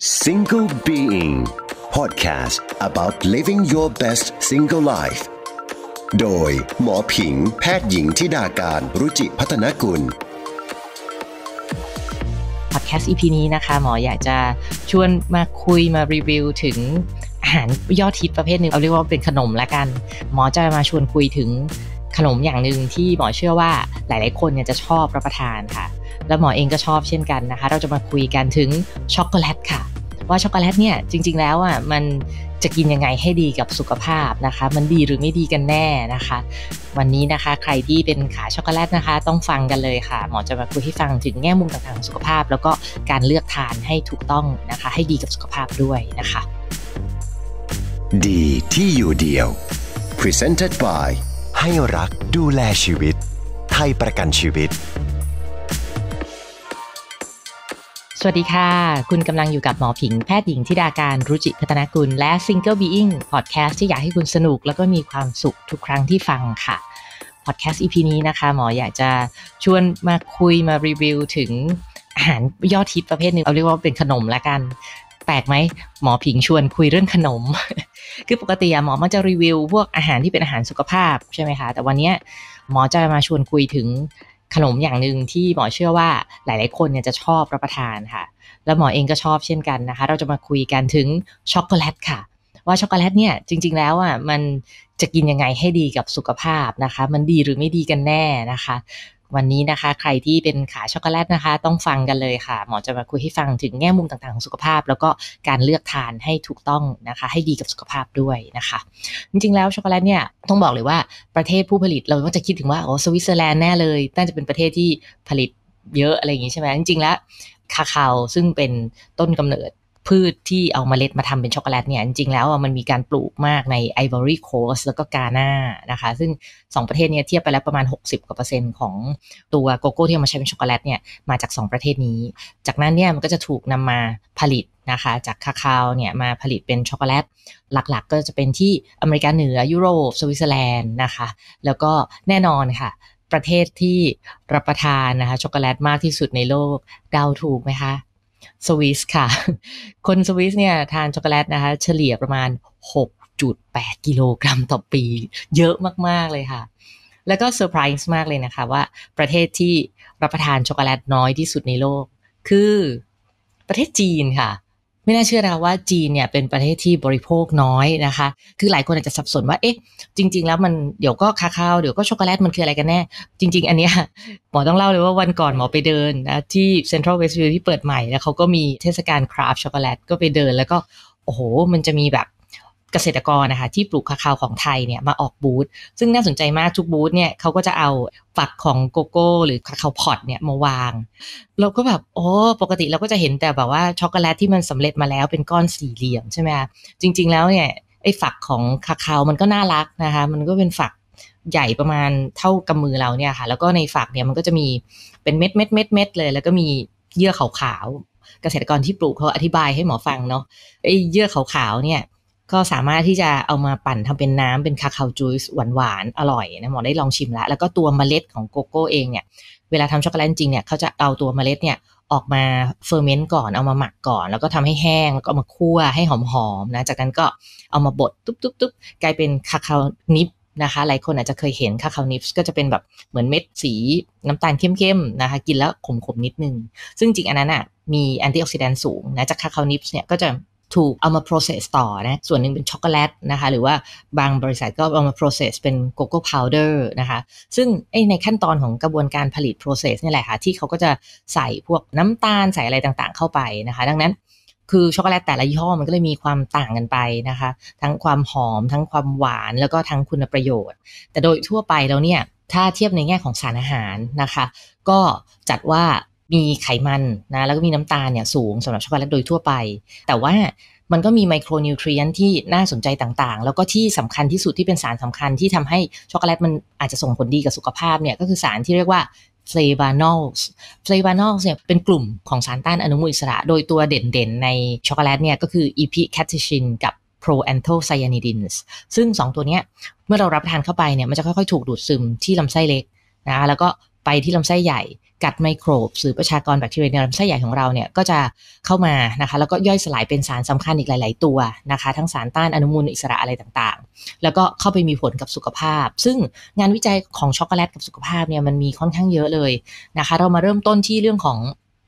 Single Being Podcast about living your best single life โดยหมอผิงแพทย์หญิงทิดาการ รุจิพัฒนกุลพอดแคสต์ EP นี้นะคะ หมออยากจะชวนมาคุยมารีวิวถึง อาหารยอดฮิตประเภทหนึ่งเอาเรียกว่าเป็นขนมละกัน หมอจะมาชวนคุยถึงขนมอย่างหนึ่งที่หมอเชื่อว่าหลายๆคนเนี่ยจะชอบรับประทานค่ะ แล้วหมอเองก็ชอบเช่นกันนะคะ เราจะมาคุยกันถึงช็อกโกแลตค่ะว่าช็อกโกแลตเนี่ย จริง ๆแล้วอ่ะมันจะกินยังไงให้ดีกับสุขภาพนะคะ มันดีหรือไม่ดีกันแน่นะคะ วันนี้นะคะใครที่เป็นขาช็อกโกแลตนะคะ ต้องฟังกันเลยค่ะหมอจะมาคุยให้ฟังถึงแง่มุมต่างๆของสุขภาพ แล้วก็การเลือกทานให้ถูกต้องนะคะให้ดีกับสุขภาพด้วยนะคะดีที่อยู่เดียว Presented by ให้รักดูแลชีวิต ไทยประกันชีวิตสวัสดีค่ะ คุณกำลังอยู่กับหมอผิงแพทย์หญิงธิดาการ รุจิพัฒนกุลและ Single Being Podcast ที่อยากให้คุณสนุก แล้วก็มีความสุขทุกครั้งที่ฟังค่ะ Podcast EP นี้นะคะ หมออยากจะชวนมาคุยมารีวิวถึงอาหารยอดฮิตประเภทหนึ่งเอาเรียกว่าเป็นขนมละกัน แปลกไหมหมอผิงชวนคุยเรื่องขนม คือปกติหมอมันจะรีวิวพวกอาหารที่เป็นอาหารสุขภาพ ใช่ไหมคะแต่วันนี้หมอจะมาชวนคุยถึงขนมอย่างหนึ่งที่หมอเชื่อว่าหลายๆคนเนี่ยจะชอบรับประทานค่ะ แล้วหมอเองก็ชอบเช่นกันนะคะ เราจะมาคุยกันถึงช็อกโกแลตค่ะ ว่าช็อกโกแลตเนี่ยจริงๆ แล้วอ่ะมันจะกินยังไงให้ดีกับสุขภาพนะคะ มันดีหรือไม่ดีกันแน่นะคะวันนี้นะคะใครที่เป็นขาช็อกโกแลตนะคะ ต้องฟังกันเลยค่ะหมอจะมาคุยให้ฟังถึงแง่มุมต่างๆของสุขภาพ แล้วก็การเลือกทานให้ถูกต้องนะคะให้ดีกับสุขภาพด้วยนะคะ จริงๆแล้วช็อกโกแลตเนี่ยต้องบอกเลยว่าประเทศผู้ผลิตเราก็จะคิดถึงว่าโอ้สวิตเซอร์แลนด์แน่เลยน่าจะเป็นประเทศที่ผลิตเยอะอะไรอย่างงี้ใช่ไหมจริงๆแล้วคาคาวซึ่งเป็นต้นกำเนิดพืชที่เอาเมล็ดมาทำเป็นช็อกโกแลตเนี่ย จริงๆแล้วมันมีการปลูกมากในไอวอรี่โคสแล้วก็กาหน้านะคะ ซึ่ง 2 ประเทศนี้เทียบไปแล้วประมาณ 60กว่าเปอร์เซ็นต์ของตัวโกโก้ที่มาใช้เป็นช็อกโกแลตเนี่ย มาจาก 2 ประเทศนี้ จากนั้นเนี่ยมันก็จะถูกนำมาผลิตนะคะ จากคาคาวเนี่ยมาผลิตเป็นช็อกโกแลตหลักๆ ก็จะเป็นที่อเมริกาเหนือยุโรปสวิตเซอร์แลนด์นะคะ แล้วก็แน่นอนค่ะประเทศที่รับประทานนะคะช็อกโกแลตมากที่สุดในโลกเดาถูกไหมคะสวิสค่ะ คนสวิสเนี่ย ทานช็อกโกแลตนะคะ เฉลี่ยประมาณ 6.8กิโลกรัมต่อปี เยอะมากๆเลยค่ะ แล้วก็เซอร์ไพรส์มากเลยนะคะว่าประเทศที่รับประทานช็อกโกแลตน้อยที่สุดในโลกคือประเทศจีนค่ะไม่น่าเชื่อนะว่าจีนเนี่ยเป็นประเทศที่บริโภคน้อยนะคะ คือหลายคนอาจจะสับสนว่า เอ๊ะ จริงๆแล้วมันเดี๋ยวก็คาคาวเดี๋ยวก็ช็อกโกแลตมันคืออะไรกันแน่ จริงๆอันเนี้ยหมอต้องเล่าเลยว่าวันก่อนหมอไปเดินนะ ที่เซ็นทรัลเวสต์วิวที่เปิดใหม่แล้วเขาก็มีเทศกาลคราฟช็อกโกแลตก็ไปเดินแล้วก็โอ้โหมันจะมีแบบเกษตรกรนะคะที่ปลูกคาคาวของไทยเนี่ยมาออกบูธ ซึ่งน่าสนใจมากทุกบูธเนี่ยเขาก็จะเอาฝักของโกโก้ หรือคาคาวพอตเนี่ยมาวาง เราก็แบบโอ้ปกติเราก็จะเห็นแต่แบบว่าช็อกโกแลตที่มันสำเร็จมาแล้วเป็นก้อนสี่เหลี่ยมใช่ไหมคะจริง ๆแล้วเนี่ยไอ้ฝักของคาคาวมันก็น่ารักนะคะ มันก็เป็นฝักใหญ่ประมาณเท่ากำมือเราเนี่ยค่ะ แล้วก็ในฝักเนี่ยมันก็จะมีเป็นเม็ดเม็ดเม็ดเม็ดเลย แล้วก็มีเยื่อขาวๆเกษตรกรที่ปลูกเขาอธิบายให้หมอฟังเนาะไอ้เยื่อขาวๆเนี่ยก็สามารถที่จะเอามาปั่นทำเป็นน้ำเป็นคาคาวจูสหวาน ๆ อร่อยนะหมอได้ลองชิมแล้ว แล้วก็ตัวเมล็ดของโกโก้เองเนี่ยเวลาทำช็อกโกแลตจริงเนี่ยเขาจะเอาตัวเมล็ดเนี่ยออกมาเฟอร์เมนต์ก่อนเอามาหมักก่อนแล้วก็ทำให้แห้งแล้วก็มาคั่วให้หอมๆนะจากนั้นก็เอามาบดตุ๊บๆๆ กลายเป็นคาคาวนิปนะคะ หลายคนอาจจะเคยเห็นคาคาวนิฟก็จะเป็นแบบเหมือนเม็ดสีน้ำตาลเข้มๆนะคะกินแล้วขมๆนิดนึงซึ่งจริงอันนั้นอ่ะมีแอนตี้ออกซิแดนต์สูงนะจากคาคาวนิฟเนี่ยก็จะถูกเอามา process ต่อนะส่วนหนึ่งเป็นช็อกโกแลตนะคะหรือว่าบางบริษัทก็เอามา process เป็นโกโก้พาวเดอร์นะคะซึ่งในขั้นตอนของกระบวนการผลิต process นี่แหละค่ะที่เขาก็จะใส่พวกน้ำตาลใส่อะไรต่างๆ เข้าไปนะคะ ดังนั้นคือช็อกโกแลตแต่ละยี่ห้อมันก็เลยมีความต่างกันไปนะคะ ทั้งความหอมทั้งความหวานแล้วก็ทั้งคุณประโยชน์ แต่โดยทั่วไปแล้วเนี่ยถ้าเทียบในแง่ของสารอาหารนะคะ ก็จัดว่ามีไขมันนะแล้วก็มีน้ำตาลเนี่ยสูงสำหรับช็อกโกแลตโดยทั่วไป แต่ว่ามันก็มีไมโครนิวทรียนที่น่าสนใจต่างๆ แล้วก็ที่สำคัญที่สุดที่เป็นสารสำคัญที่ทำให้ช็อกโกแลตมันอาจจะส่งผลดีกับสุขภาพเนี่ยก็คือสารที่เรียกว่าเฟลวานอลส์เฟลวานอลส์เนี่ยเป็นกลุ่มของสารต้านอนุมูลอิสระโดยตัวเด่น ๆ ในช็อกโกแลตเนี่ยก็คืออีพิแคทชินกับโปรแอนโทไซยานิดินส์ซึ่ง 2 ตัวเนี้ยเมื่อเรารับทานเข้าไปเนี่ยมันจะค่อยๆถูกดูดซึมที่ลำไส้เล็กนะแล้วก็ไปที่ลำไส้ใหญ่กัดไมโครบหรือประชากรแบคทีเรียในลำไส้ใหญ่ของเราเนี่ยก็จะเข้ามานะคะ แล้วก็ย่อยสลายเป็นสารสำคัญอีกหลายๆตัวนะคะทั้งสารต้านอนุมูลอิสระอะไรต่างๆ แล้วก็เข้าไปมีผลกับสุขภาพ ซึ่งงานวิจัยของช็อกโกแลตกับสุขภาพเนี่ยมันมีค่อนข้างเยอะเลยนะคะเรามาเริ่มต้นที่เรื่องของ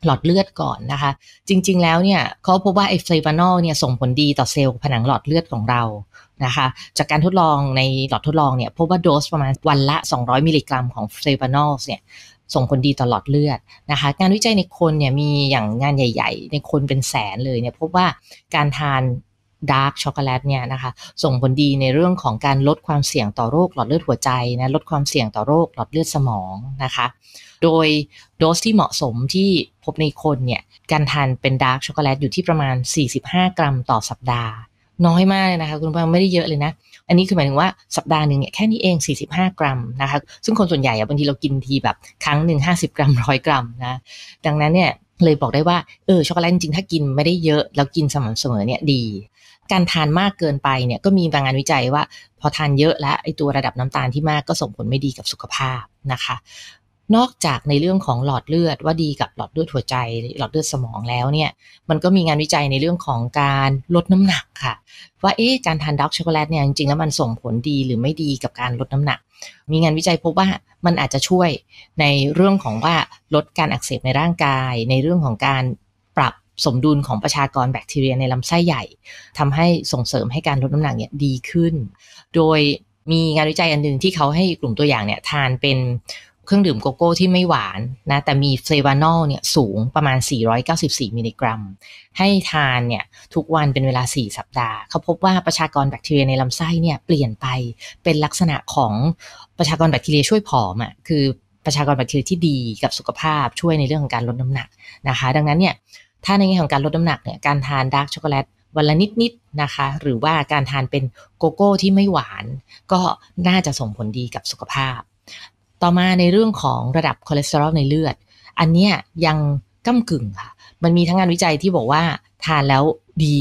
หลอดเลือดก่อนนะคะ จริงๆแล้วเนี่ยเขาพบว่าไอ้เฟลาวานอลเนี่ยส่งผลดีต่อเซลล์ผนังหลอดเลือดของเรานะคะจากการทดลองในหลอดทดลองเนี่ยพบว่าโดสประมาณวันละ200มิลลิกรัมของเฟบานอลเนี่ยส่งผลดีต่อหลอดเลือดนะคะงานวิจัยในคนเนี่ยมีอย่างงานใหญ่ ๆ ในคนเป็นแสนเลยเนี่ยพบว่าการทานดาร์กช็อกโกแลตเนี่ยนะคะส่งผลดีในเรื่องของการลดความเสี่ยงต่อโรคหลอดเลือดหัวใจนะลดความเสี่ยงต่อโรคหลอดเลือดสมองนะคะโดยโดสที่เหมาะสมที่พบในคนเนี่ยการทานเป็นดาร์กช็อกโกแลตอยู่ที่ประมาณ 45 กรัมต่อสัปดาห์น้อยมากเลยนะคะคุณผู้ฟังไม่ได้เยอะเลยนะอันนี้คือหมายถึงว่าสัปดาห์หนึ่งเนี่ยแค่นี้เอง 45 กรัมนะคะซึ่งคนส่วนใหญ่บางทีเรากินทีแบบครั้งหนึ่ง50 กรัมร้อยกรัมนะดังนั้นเนี่ยเลยบอกได้ว่าเออช็อกโกแลตจริงถ้ากินไม่ได้เยอะแล้วกินสม่ำเสมอเนี่ยดี การทานมากเกินไปเนี่ยก็มีบางงานวิจัยว่าพอทานเยอะแล้วไอตัวระดับน้ำตาลที่มากก็ส่งผลไม่ดีกับสุขภาพนะคะนอกจากในเรื่องของหลอดเลือดว่าดีกับหลอดเลือดหัวใจหลอดเลือดสมองแล้วเนี่ยมันก็มีงานวิจัยในเรื่องของการลดน้ำหนักค่ะ ว่าเอ๊ะการทานดากช็อกโกแลตเนี่ยจริงๆแล้วมันส่งผลดีหรือไม่ดีกับการลดน้ำหนัก มีงานวิจัยพบว่ามันอาจจะช่วยในเรื่องของว่าลดการอักเสบในร่างกาย ในเรื่องของการปรับสมดุลของประชากรแบคทีเรียในลำไส้ใหญ่ ทำให้ส่งเสริมให้การลดน้ำหนักเนี่ยดีขึ้น โดยมีงานวิจัยอันหนึ่งที่เขาให้กลุ่มตัวอย่างเนี่ยทานเป็นเครื่องดื่มโกโก้ที่ไม่หวานนะแต่มีเฟลวานอลเนี่ยสูงประมาณ 494 มิลลิกรัม ให้ทานเนี่ยทุกวันเป็นเวลา 4 สัปดาห์เขาพบว่าประชากรแบคทีเรียในลำไส้เนี่ยเปลี่ยนไปเป็นลักษณะของประชากรแบคทีเรียช่วยผอมอะ่ะคือประชากรแบคทีเรียที่ดีกับสุขภาพช่วยในเรื่องของการลดน้ำหนักนะคะ ดังนั้นเนี่ยถ้าในแง่ของการลดน้ำหนักเนี่ยการทานดาร์กช็อกโกแลตวันละนิดๆนนะคะหรือว่าการทานเป็นโกโก้ที่ไม่หวาน ก็น่าจะส่งผลดีกับสุขภาพต่อมาในเรื่องของระดับคอเลสเตอรอลในเลือด อันเนี้ยยังก้ากึ่งค่ะ มันมีทั้งงานวิจัยที่บอกว่าทานแล้วดี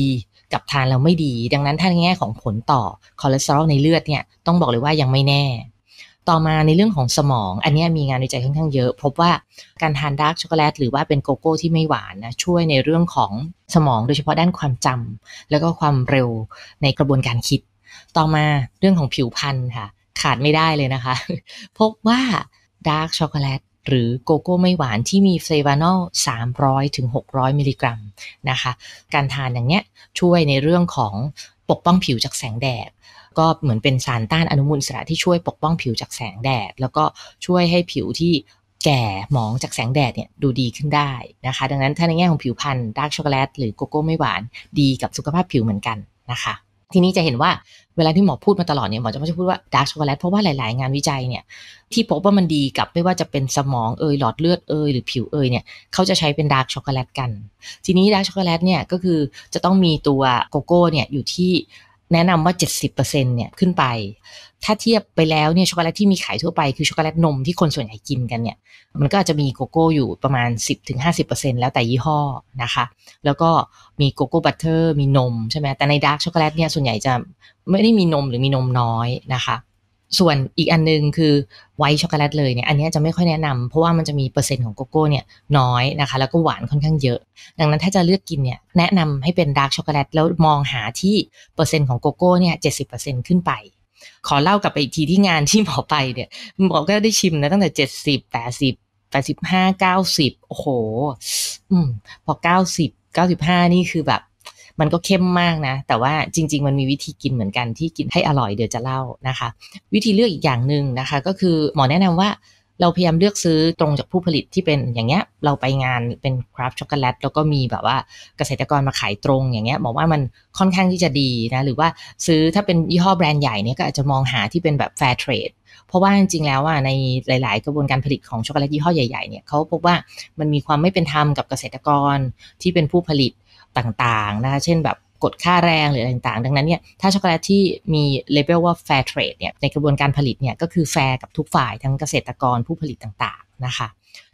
กับทานแล้วไม่ดี ดังนั้นถ้าในแง่ของผลต่อคอเลสเตอรอลในเลือดเนี่ยต้องบอกเลยว่ายังไม่แน่ ต่อมาในเรื่องของสมอง อันนี้มีงานวิจัยค่อนข้างเยอะ พบว่าการทานดาร์กช็อกโกแลตหรือว่าเป็นโกโก้ที่ไม่หวานนะช่วยในเรื่องของสมองโดยเฉพาะด้านความจำ แล้วก็ความเร็วในกระบวนการคิด ต่อมาเรื่องของผิวพรรณค่ะขาดไม่ได้เลยนะคะ พบว่าดาร์กช็อกโกแลตหรือโกโก้ไม่หวานที่มีเฟลานอล300ถึง600มิลลิกรัมนะคะ การทานอย่างเนี้ย ช่วยในเรื่องของปกป้องผิวจากแสงแดด ก็เหมือนเป็นสารต้านอนุมูลอิสระที่ช่วยปกป้องผิวจากแสงแดด แล้วก็ช่วยให้ผิวที่แก่หมองจากแสงแดดเนี่ยดูดีขึ้นได้นะคะ ดังนั้นถ้าในแง่ของผิวพรรณดาร์กช็อกโกแลตหรือโกโก้ไม่หวานดีกับสุขภาพผิวเหมือนกันนะคะทีนี้จะเห็นว่าเวลาที่หมอพูดมาตลอดเนี่ย หมอจะไม่ใช่พูดว่าดาร์กช็อกโกแลตเพราะว่าหลาย ๆ งานวิจัยเนี่ย ที่พบว่ามันดีกับไม่ว่าจะเป็นสมองเอย หลอดเลือดเอย หรือผิวเอยเนี่ยเขาจะใช้เป็นดาร์กช็อกโกแลตกัน ทีนี้ดาร์กช็อกโกแลตเนี่ยก็คือจะต้องมีตัวโกโก้เนี่ยอยู่ที่แนะนำว่า 70%เนี่ย ขึ้นไป ถ้าเทียบไปแล้วเนี่ย ช็อกโกแลตที่มีขายทั่วไปคือช็อกโกแลตนมที่คนส่วนใหญ่กินกันเนี่ย มันก็อาจจะมีโกโก้อยู่ประมาณ 10-50%แล้วแต่ยี่ห้อนะคะ แล้วก็มีโกโก้บัตเตอร์ มีนมใช่ไหม แต่ในดาร์กช็อกโกแลตเนี่ย ส่วนใหญ่จะไม่ได้มีนมหรือมีนมน้อยนะคะส่วนอีกอันนึงคือไวท์ช็อกโกแลตเลยเนี่ยอันนี้จะไม่ค่อยแนะนำ เพราะว่ามันจะมีเปอร์เซ็นต์ของโกโก้เนี่ยน้อยนะคะ แล้วก็หวานค่อนข้างเยอะ ดังนั้นถ้าจะเลือกกินเนี่ย แนะนำให้เป็นดาร์กช็อกโกแลตแล้วมองหาที่เปอร์เซ็นต์ของโกโก้เนี่ยเจ็ดสิบเปอร์เซ็นต์ขึ้นไป ขอเล่ากลับไปอีกทีที่งานที่หมอไปเนี่ยหมอก็ได้ชิมนะตั้งแต่เจ็ดสิบแปดสิบแปดสิบห้าเก้าสิบโอ้โหอืม พอเก้าสิบเก้าสิบห้านี่คือแบบมันก็เข้มมากนะ แต่ว่าจริง ๆ มันมีวิธีกินเหมือนกันที่กินให้อร่อยเดี๋ยวจะเล่านะคะ วิธีเลือกอีกอย่างหนึ่งนะคะ ก็คือหมอแนะนำว่าเราพยายามเลือกซื้อตรงจากผู้ผลิตที่เป็นอย่างเงี้ยเราไปงานเป็นคราฟช็อกโกแลตแล้วก็มีแบบว่าเกษตรกรมาขายตรงอย่างเงี้ยบอกว่ามันค่อนข้างที่จะดีนะหรือว่าซื้อถ้าเป็นยี่ห้อแบรนด์ใหญ่เนี่ยก็อาจจะมองหาที่เป็นแบบแฟร์เทรดเพราะว่าจริงๆ แล้วอ่ะในหลาย ๆกระบวนการผลิตของช็อกโกแลตยี่ห้อใหญ่ๆเนี่ยเขาพบว่ามันมีความไม่เป็นธรรมกับเกษตรกรที่เป็นผู้ผลิตต่าง ๆ นะคะเช่นแบบกดค่าแรงหรืออะไรต่างๆ ดังนั้นเนี่ย ถ้าช็อกโกแลตที่มีเลเบลว่า fair trade เนี่ย ในกระบวนการผลิตเนี่ย ก็คือแฟร์กับทุกฝ่ายทั้งเกษตรกรผู้ผลิตต่างๆนะคะ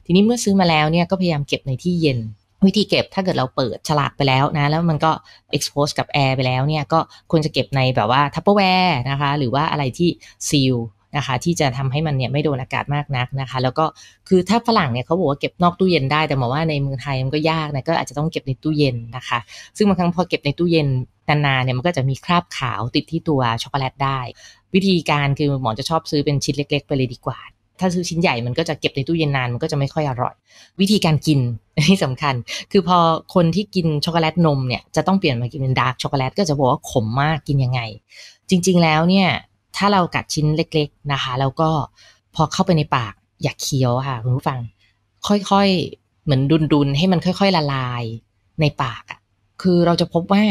ทีนี้เมื่อซื้อมาแล้วเนี่ย ก็พยายามเก็บในที่เย็นวิธีเก็บถ้าเกิดเราเปิดฉลากไปแล้วนะ แล้วมันก็ expose กับแอร์ไปแล้วเนี่ยก็ควรจะเก็บในแบบว่าทัพเปอร์แวร์นะคะหรือว่าอะไรที่ซีลนะคะที่จะทำให้มันเนี่ยไม่โดนอากาศมากนักนะคะ แล้วก็คือถ้าฝรั่งเนี่ยเขาบอกว่าเก็บนอกตู้เย็นได้แต่หมอว่าในเมืองไทยมันก็ยากนะก็อาจจะต้องเก็บในตู้เย็นนะคะ ซึ่งบางครั้งพอเก็บในตู้เย็นนานๆเนี่ยมันก็จะมีคราบขาวติดที่ตัวช็อกโกแลตได้ วิธีการคือหมอจะชอบซื้อเป็นชิ้นเล็กๆไปเลยดีกว่า ถ้าซื้อชิ้นใหญ่มันก็จะเก็บในตู้เย็นนานมันก็จะไม่ค่อยอร่อยวิธีการกินนี่สำคัญ คือพอคนที่กินช็อกโกแลตนมเนี่ยจะต้องเปลี่ยนมากินเป็นดาร์กช็อกโกแลตก็จะบอกว่าขมมากกินยังไง จริงๆแล้วเนี่ยถ้าเรากัดชิ้นเล็กๆ นะคะ แล้วก็พอเข้าไปในปากอยากเคี้ยวค่ะ คุณผู้ฟังค่อยๆเหมือนดุนๆ ให้มันค่อย ๆ ละลายในปากอ่ะคือเราจะพบว่า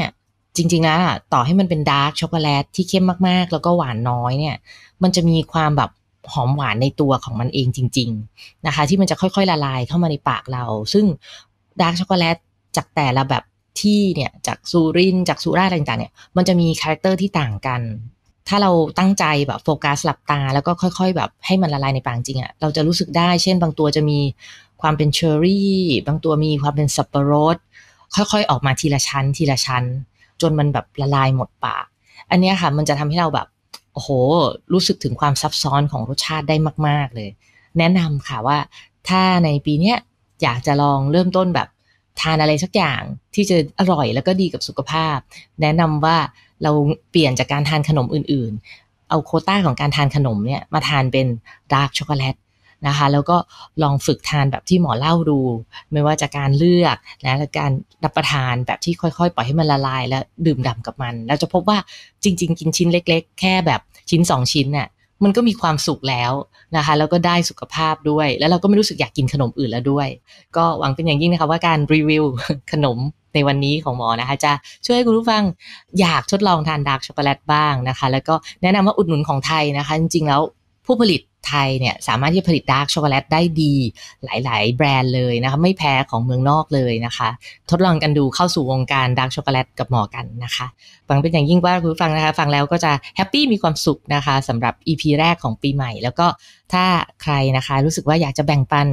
จริงๆแล้วต่อให้มันเป็น ดาร์กช็อกโกแลตที่เข้มมากๆ แล้วก็หวานน้อยเนี่ยมันจะมีความแบบหอมหวานในตัวของมันเองจริงๆนะคะ ที่มันจะค่อยๆละลายเข้ามาในปากเรา ซึ่งดาร์กช็อกโกแลตจากแต่ละแบบที่เนี่ยจากซูรินจากซูรารต่างๆ เนี่ย มันจะมีคาแรคเตอร์ที่ต่างกันถ้าเราตั้งใจแบบโฟกัสหลับตาแล้วก็ค่อย ๆ แบบให้มันละลายในปากจริงอะ่ะ เราจะรู้สึกได้ เช่นบางตัวจะมีความเป็นเชอร์รี่ บางตัวมีความเป็นสับปะรด ค่อยๆ ออกมาทีละชั้น ทีละชั้น จนมันแบบละลายหมดปาก อันนี้ค่ะ มันจะทำให้เราแบบโอ้โห รู้สึกถึงความซับซ้อนของรสชาติได้มาก ๆ เลย แนะนำค่ะว่า ถ้าในปีเนี้ยอยากจะลองเริ่มต้นแบบทานอะไรสักอย่างที่จะอร่อยแล้วก็ดีกับสุขภาพ แนะนำว่าเราเปลี่ยนจากการทานขนมอื่น ๆ เอาโคต้าของการทานขนมเนี่ยมาทานเป็นดาร์กช็อกโกแลตนะคะแล้วก็ลองฝึกทานแบบที่หมอเล่าดูไม่ว่าจะการเลือกนะและการรับประทานแบบที่ค่อยๆปล่อยให้มันละลาย แล้วดื่มด่ากับมัน แล้วจะพบว่าจริงๆกินชิ้นเล็กๆ แค่แบบชิ้น2ชิ้นน่ะมันก็มีความสุขแล้วนะคะ แล้วก็ได้สุขภาพด้วย แล้วเราก็ไม่รู้สึกอยากกินขนมอื่นแล้วด้วย ก็หวังเป็นอย่างยิ่งนะคะว่าการรีวิวขนมในวันนี้ของหมอนะคะจะช่วยให้คุณผู้ฟังอยากทดลองทานดาร์กช็อกโกแลตบ้างนะคะ แล้วก็แนะนำว่าอุดหนุนของไทยนะคะ จริงๆแล้วผู้ผลิตไทยเนี่ยสามารถที่ผลิตดาร์กช็อกโกแลตได้ดี หลาย ๆ แบรนด์เลยนะคะไม่แพ้ของเมืองนอกเลยนะคะ ทดลองกันดูเข้าสู่วงการดาร์กช็อกโกแลตกับหมอกันนะคะฟังเป็นอย่างยิ่งว่าคุณฟังนะคะ ฟังแล้วก็จะแฮปปี้มีความสุขนะคะสำหรับ EP แรกของปีใหม่ แล้วก็ถ้าใครนะคะรู้สึกว่าอยากจะแบ่งปัน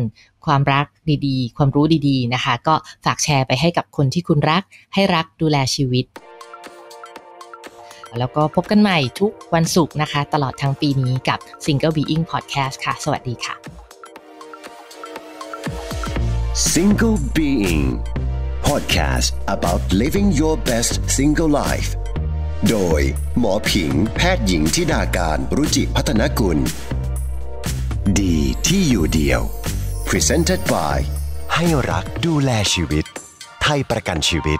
ความรักดีๆ ความรู้ดีๆนะคะ ก็ฝากแชร์ไปให้กับคนที่คุณรักให้รักดูแลชีวิตแล้วก็พบกันใหม่ทุกวันศุกร์นะคะ ตลอดทั้งปีนี้กับ Single Being Podcast ค่ะ สวัสดีค่ะ Single Being Podcast about living your best single life โดยหมอผิงแพทย์หญิงทิดาการ รุจิพัฒนกุลดีที่อยู่เดียว Presented by ให้รักดูแลชีวิต ไทยประกันชีวิต